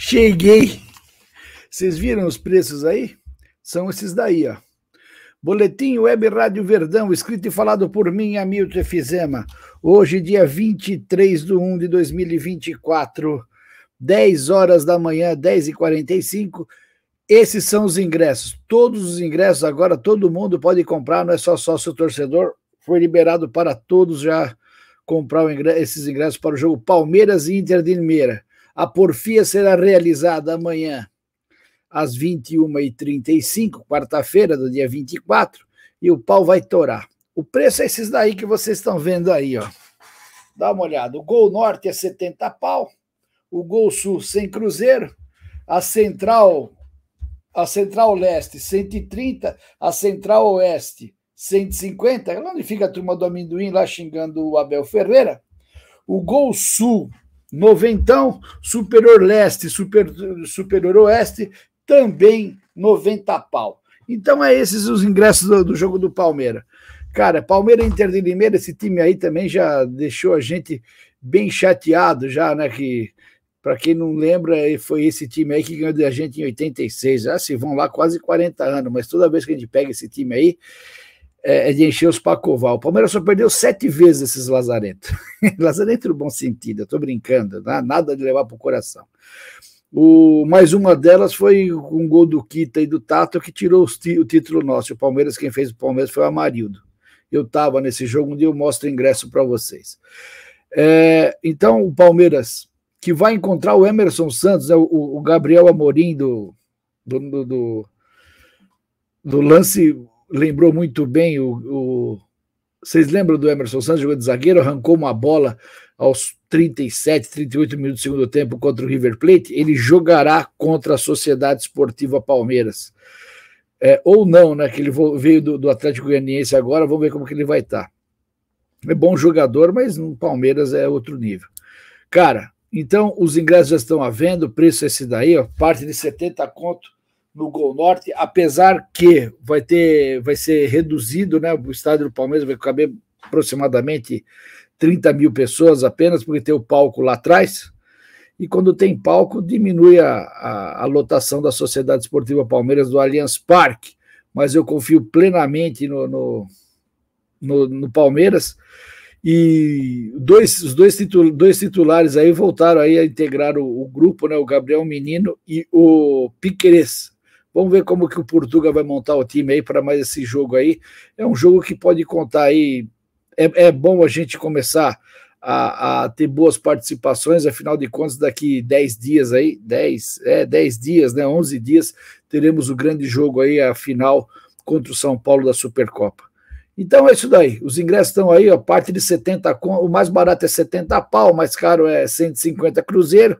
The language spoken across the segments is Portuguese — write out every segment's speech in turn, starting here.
Cheguei. Vocês viram os preços aí? São esses daí, ó. Boletim Web Rádio Verdão, escrito e falado por mim, Hamilton Fizema. Hoje, dia 23 de 1 de 2024, 10 horas da manhã, 10h45. Esses são os ingressos. Todos os ingressos agora, todo mundo pode comprar, não é só sócio torcedor. Foi liberado para todos já comprar ingresso, esses ingressos para o jogo Palmeiras e Inter de Limeira. A porfia será realizada amanhã às 21h35, quarta-feira do dia 24, e o pau vai torar. O preço é esses daí que vocês estão vendo aí, ó. Dá uma olhada. O Gol Norte é 70 pau, o Gol Sul sem cruzeiro, a Central a Central Leste 130, a Central Oeste 150, é lá onde fica a turma do amendoim lá xingando o Abel Ferreira. O Gol Sul Noventão, Superior Leste, super, Superior Oeste, também 90 pau. Então é esses os ingressos do, do jogo do Palmeiras. Cara, Palmeiras Inter de Limeira, esse time aí também já deixou a gente bem chateado já, né, que para quem não lembra, é, foi esse time aí que ganhou da gente em 86. Ah, se vão lá quase 40 anos, mas toda vez que a gente pega esse time aí, é, é, de encher os pacoval. O Palmeiras só perdeu sete vezes esses Lazarentos, Lazarento no bom sentido, eu estou brincando, né? nada de levar para o coração. O, mais uma delas foi um gol do Kita e do Tato que tirou o título nosso. O Palmeiras, quem fez o Palmeiras foi o Amarildo. Eu estava nesse jogo, um dia eu mostro o ingresso para vocês. É, então, o Palmeiras, que vai encontrar o Emerson Santos, né, o, o, Gabriel Amorim do, do, do, do lance lembrou muito bem o, o vocês lembram do Emerson Santos, jogando de zagueiro, arrancou uma bola aos 37, 38 minutos do segundo tempo contra o River Plate. Ele jogará contra a Sociedade Esportiva Palmeiras. É, ou não, né? Que ele veio do, do Atlético Goianiense agora, vamos ver como que ele vai estar. Tá. É bom jogador, mas no Palmeiras é outro nível. Cara, então os ingressos já estão à venda, o preço é esse daí, ó, parte de 70 conto no Gol Norte, apesar que vai ter, vai ser reduzido, né? O estádio do Palmeiras vai caber aproximadamente 30 mil pessoas apenas, porque tem o palco lá atrás. E quando tem palco, diminui a, a, a lotação da Sociedade Esportiva Palmeiras do Allianz Parque. Mas eu confio plenamente no, no, no, no Palmeiras. E dois, os dois, titu dois titulares aí voltaram aí a integrar o, o, grupo, né? O Gabriel Menino e o Piqueres. Vamos ver como que o Portuga vai montar o time aí para mais esse jogo aí. É um jogo que pode contar aí. É, é bom a gente começar a, a, ter boas participações, afinal de contas, daqui 10 dias aí, 10, é, 10 dias, né? 11 dias, teremos o grande jogo aí, a final contra o São Paulo da Supercopa. Então é isso daí. Os ingressos estão aí, ó, parte de 70 o mais barato é 70 pau, o mais caro é 150 cruzeiro.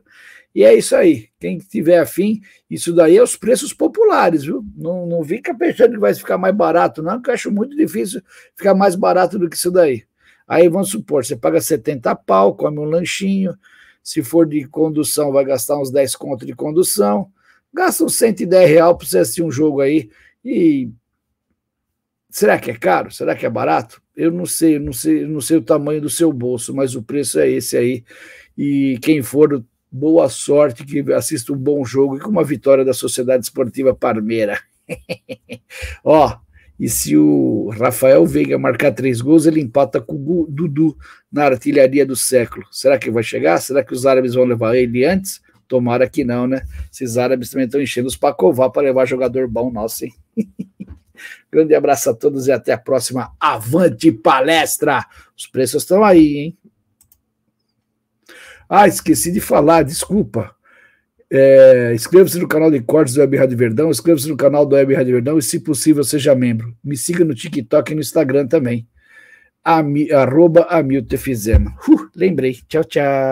E é isso aí. Quem tiver afim, isso daí é os preços populares, viu? Não, não fica pensando que vai ficar mais barato, não, que eu acho muito difícil ficar mais barato do que isso daí. Aí vamos supor, você paga 70 pau, come um lanchinho, se for de condução, vai gastar uns 10 conto de condução, gasta uns 110 real para você assistir um jogo aí. E será que é caro? Será que é barato? Eu não sei, eu não sei, eu não sei o tamanho do seu bolso, mas o preço é esse aí. E quem for boa sorte, que assista um bom jogo e com uma vitória da Sociedade Esportiva Parmeira. Ó, e se o Rafael Veiga marcar três gols, ele empata com o Dudu na artilharia do século. Será que vai chegar? Será que os árabes vão levar ele antes? Tomara que não, né? Esses árabes também estão enchendo os pacová para levar jogador bom nosso, hein? Grande abraço a todos e até a próxima. Avante palestra! Os preços estão aí, hein? Ah, esqueci de falar, desculpa. É, inscreva-se no canal de cortes do Web Rádio Verdão, inscreva-se no canal do Web Rádio Verdão e, se possível, seja membro. Me siga no TikTok e no Instagram também. Ami, arroba Amilton Fizema. Uh, lembrei. Tchau, tchau.